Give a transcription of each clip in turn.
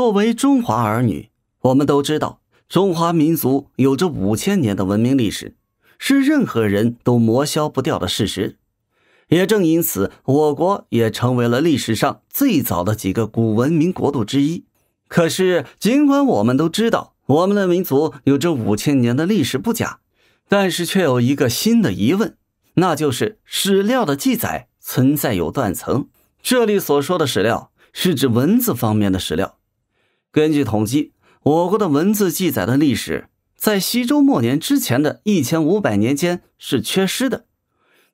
作为中华儿女，我们都知道中华民族有着五千年的文明历史，是任何人都磨消不掉的事实。也正因此，我国也成为了历史上最早的几个古文明国度之一。可是，尽管我们都知道我们的民族有着五千年的历史不假，但是却有一个新的疑问，那就是史料的记载存在有断层。这里所说的史料，是指文字方面的史料。根据统计，我国的文字记载的历史，在西周末年之前的一千五百年间是缺失的。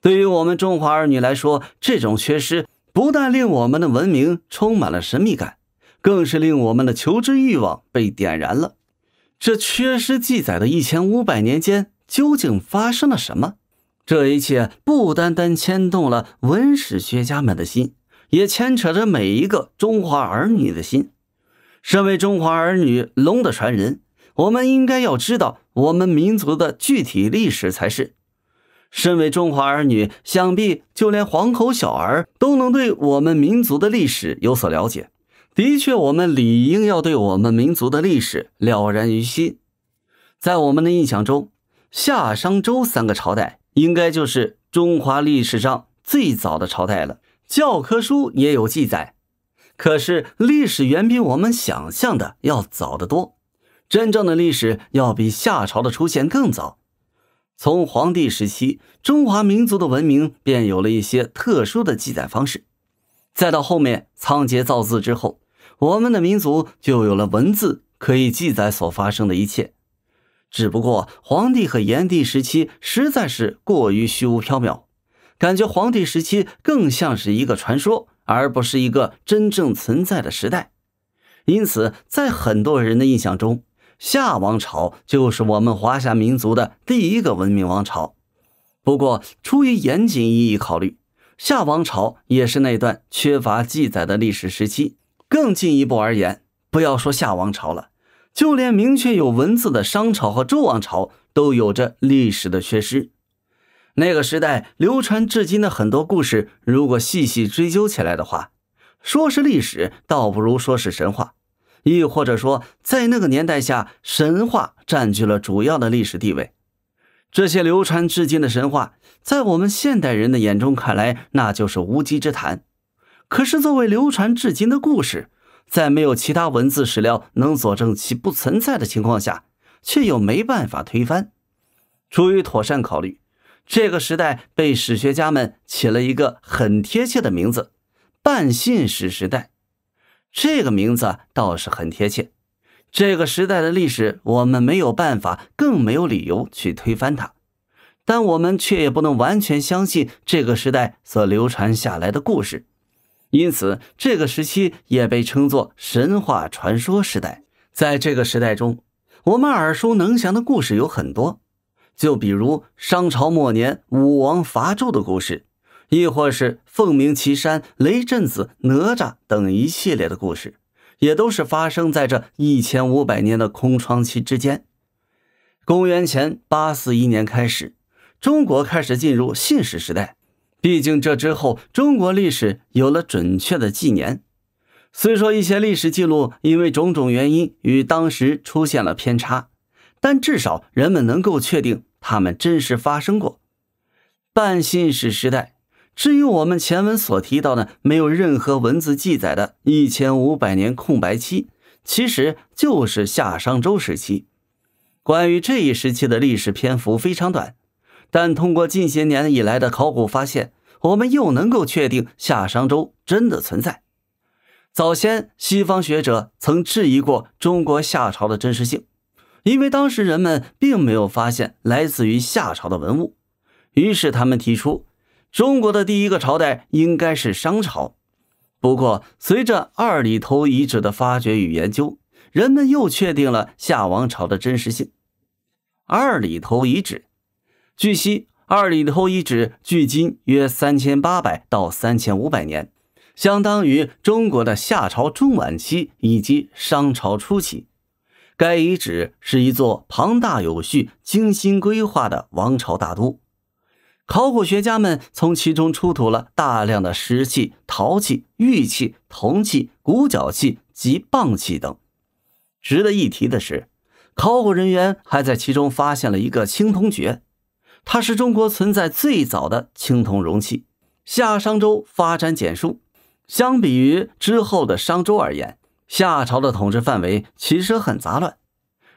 对于我们中华儿女来说，这种缺失不但令我们的文明充满了神秘感，更是令我们的求知欲望被点燃了。这缺失记载的一千五百年间究竟发生了什么？这一切不单单牵动了文史学家们的心，也牵扯着每一个中华儿女的心。身为中华儿女，龙的传人，我们应该要知道我们民族的具体历史才是。身为中华儿女，想必就连黄口小儿都能对我们民族的历史有所了解。的确，我们理应要对我们民族的历史了然于心。在我们的印象中，夏商周三个朝代应该就是中华历史上最早的朝代了。教科书也有记载。可是历史远比我们想象的要早得多，真正的历史要比夏朝的出现更早。从黄帝时期，中华民族的文明便有了一些特殊的记载方式；再到后面仓颉造字之后，我们的民族就有了文字可以记载所发生的一切。只不过黄帝和炎帝时期实在是过于虚无缥缈，感觉黄帝时期更像是一个传说。而不是一个真正存在的时代，因此，在很多人的印象中，夏王朝就是我们华夏民族的第一个文明王朝。不过，出于严谨意义考虑，夏王朝也是那段缺乏记载的历史时期。更进一步而言，不要说夏王朝了，就连明确有文字的商朝和周王朝，都有着历史的缺失。那个时代流传至今的很多故事，如果细细追究起来的话，说是历史，倒不如说是神话，亦或者说，在那个年代下，神话占据了主要的历史地位。这些流传至今的神话，在我们现代人的眼中看来，那就是无稽之谈。可是，作为流传至今的故事，在没有其他文字史料能佐证其不存在的情况下，却又没办法推翻。出于妥善考虑。这个时代被史学家们起了一个很贴切的名字——半信史时代。这个名字倒是很贴切。这个时代的历史，我们没有办法，更没有理由去推翻它，但我们却也不能完全相信这个时代所流传下来的故事。因此，这个时期也被称作神话传说时代。在这个时代中，我们耳熟能详的故事有很多。就比如商朝末年武王伐纣的故事，亦或是凤鸣岐山、雷震子、哪吒等一系列的故事，也都是发生在这一千五百年的空窗期之间。公元前八四一年开始，中国开始进入信史时代。毕竟这之后，中国历史有了准确的纪年。虽说一些历史记录因为种种原因与当时出现了偏差。但至少人们能够确定它们真实发生过。半信史时代，至于我们前文所提到的没有任何文字记载的1500年空白期，其实就是夏商周时期。关于这一时期的历史篇幅非常短，但通过近些年以来的考古发现，我们又能够确定夏商周真的存在。早先西方学者曾质疑过中国夏朝的真实性。因为当时人们并没有发现来自于夏朝的文物，于是他们提出中国的第一个朝代应该是商朝。不过，随着二里头遗址的发掘与研究，人们又确定了夏王朝的真实性。二里头遗址，据悉，二里头遗址距今约三千八百到三千五百年，相当于中国的夏朝中晚期以及商朝初期。该遗址是一座庞大、有序、精心规划的王朝大都。考古学家们从其中出土了大量的石器、陶器、玉器、铜器、骨角器及蚌器等。值得一提的是，考古人员还在其中发现了一个青铜爵，它是中国存在最早的青铜容器。夏商周发展简述：相比于之后的商周而言。夏朝的统治范围其实很杂乱，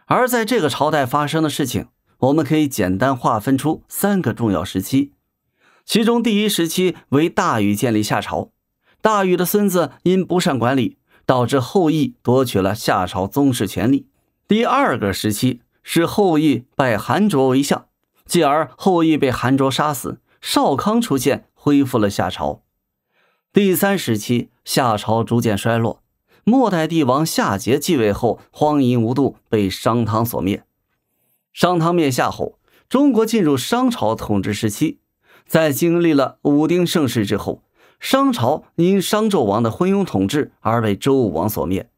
而在这个朝代发生的事情，我们可以简单划分出三个重要时期。其中第一时期为大禹建立夏朝，大禹的孙子因不善管理，导致后羿夺取了夏朝宗室权力。第二个时期是后羿拜韩卓为相，继而后羿被韩卓杀死，少康出现，恢复了夏朝。第三时期，夏朝逐渐衰落。末代帝王夏桀继位后，荒淫无度，被商汤所灭。商汤灭夏后，中国进入商朝统治时期。在经历了武丁盛世之后，商朝因商纣王的昏庸统治而被周武王所灭。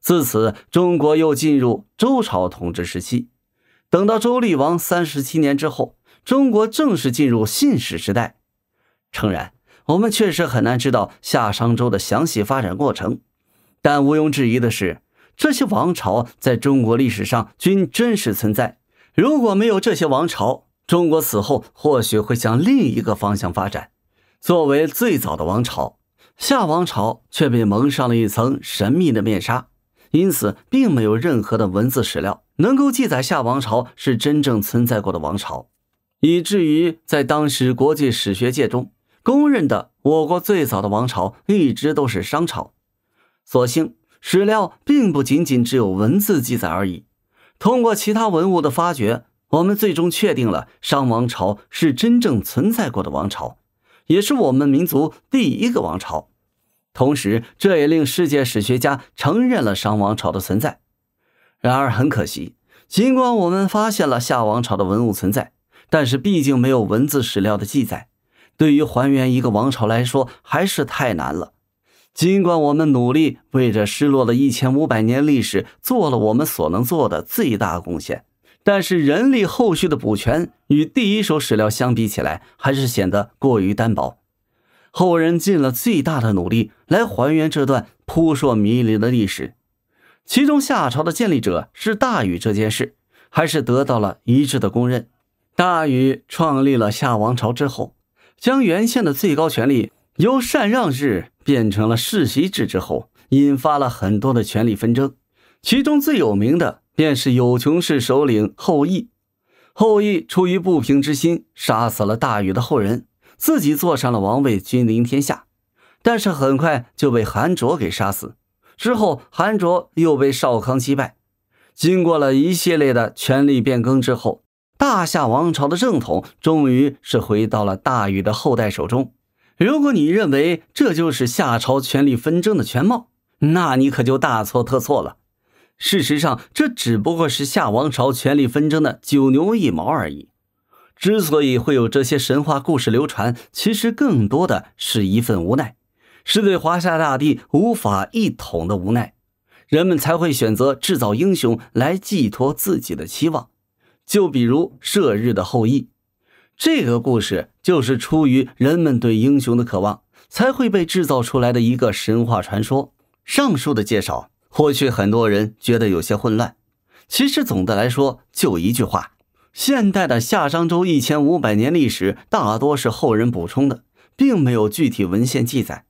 自此，中国又进入周朝统治时期。等到周厉王三十七年之后，中国正式进入信史时代。诚然，我们确实很难知道夏商周的详细发展过程。但毋庸置疑的是，这些王朝在中国历史上均真实存在。如果没有这些王朝，中国此后或许会向另一个方向发展。作为最早的王朝，夏王朝却被蒙上了一层神秘的面纱，因此并没有任何的文字史料能够记载夏王朝是真正存在过的王朝，以至于在当时国际史学界中，公认的我国最早的王朝一直都是商朝。所幸，史料并不仅仅只有文字记载而已。通过其他文物的发掘，我们最终确定了商王朝是真正存在过的王朝，也是我们民族第一个王朝。同时，这也令世界史学家承认了商王朝的存在。然而，很可惜，尽管我们发现了夏王朝的文物存在，但是毕竟没有文字史料的记载，对于还原一个王朝来说，还是太难了。尽管我们努力为这失落的一千五百年历史做了我们所能做的最大贡献，但是人力后续的补全与第一手史料相比起来，还是显得过于单薄。后人尽了最大的努力来还原这段扑朔迷离的历史，其中夏朝的建立者是大禹这件事，还是得到了一致的公认。大禹创立了夏王朝之后，将原先的最高权力。由禅让制变成了世袭制之后，引发了很多的权力纷争，其中最有名的便是有穷氏首领后羿。后羿出于不平之心，杀死了大禹的后人，自己坐上了王位，君临天下。但是很快就被韩卓给杀死，之后韩卓又被少康击败。经过了一系列的权力变更之后，大夏王朝的正统终于是回到了大禹的后代手中。如果你认为这就是夏朝权力纷争的全貌，那你可就大错特错了。事实上，这只不过是夏王朝权力纷争的九牛一毛而已。之所以会有这些神话故事流传，其实更多的是一份无奈，是对华夏大地无法一统的无奈，人们才会选择制造英雄来寄托自己的期望。就比如射日的后羿。这个故事就是出于人们对英雄的渴望，才会被制造出来的一个神话传说。上述的介绍，或许很多人觉得有些混乱。其实总的来说，就一句话：现代的夏商周一千五百年历史，大多是后人补充的，并没有具体文献记载，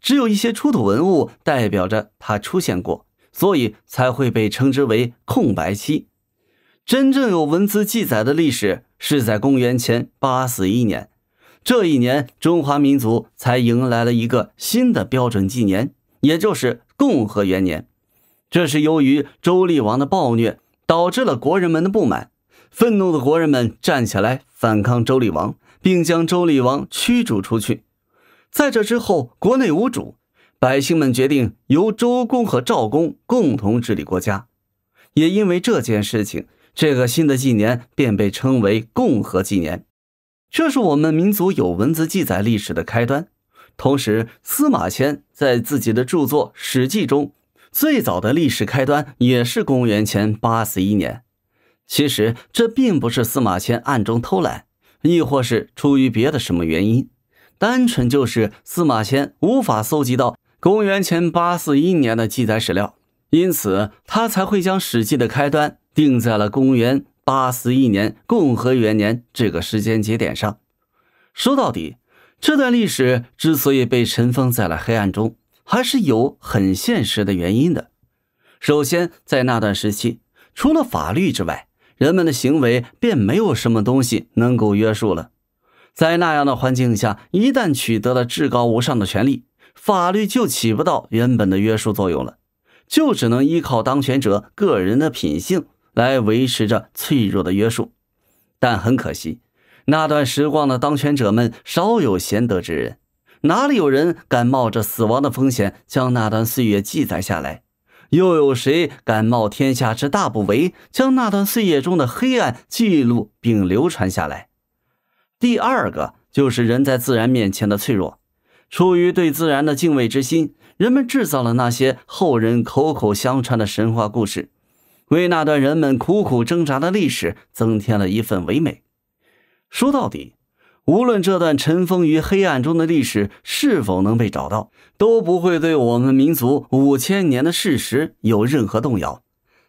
只有一些出土文物代表着它出现过，所以才会被称之为空白期。真正有文字记载的历史。是在公元前八四一年，这一年，中华民族才迎来了一个新的标准纪年，也就是共和元年。这是由于周厉王的暴虐，导致了国人们的不满。愤怒的国人们站起来反抗周厉王，并将周厉王驱逐出去。在这之后，国内无主，百姓们决定由周公和赵公共同治理国家。也因为这件事情。这个新的纪年便被称为共和纪年，这是我们民族有文字记载历史的开端。同时，司马迁在自己的著作《史记》中，最早的历史开端也是公元前八四一年。其实，这并不是司马迁暗中偷懒，亦或是出于别的什么原因，单纯就是司马迁无法搜集到公元前八四一年的记载史料，因此他才会将《史记》的开端。定在了公元八四一年共和元年这个时间节点上。说到底，这段历史之所以被尘封在了黑暗中，还是有很现实的原因的。首先，在那段时期，除了法律之外，人们的行为便没有什么东西能够约束了。在那样的环境下，一旦取得了至高无上的权利，法律就起不到原本的约束作用了，就只能依靠当权者个人的品性。来维持着脆弱的约束，但很可惜，那段时光的当权者们少有贤德之人，哪里有人敢冒着死亡的风险将那段岁月记载下来？又有谁敢冒天下之大不韪，将那段岁月中的黑暗记录并流传下来？第二个就是人在自然面前的脆弱。出于对自然的敬畏之心，人们制造了那些后人口口相传的神话故事。为那段人们苦苦挣扎的历史增添了一份唯美。说到底，无论这段尘封于黑暗中的历史是否能被找到，都不会对我们民族五千年的事实有任何动摇。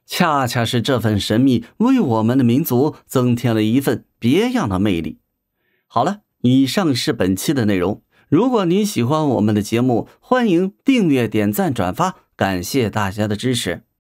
恰恰是这份神秘，为我们的民族增添了一份别样的魅力。好了，以上是本期的内容。如果您喜欢我们的节目，欢迎订阅、点赞、转发，感谢大家的支持。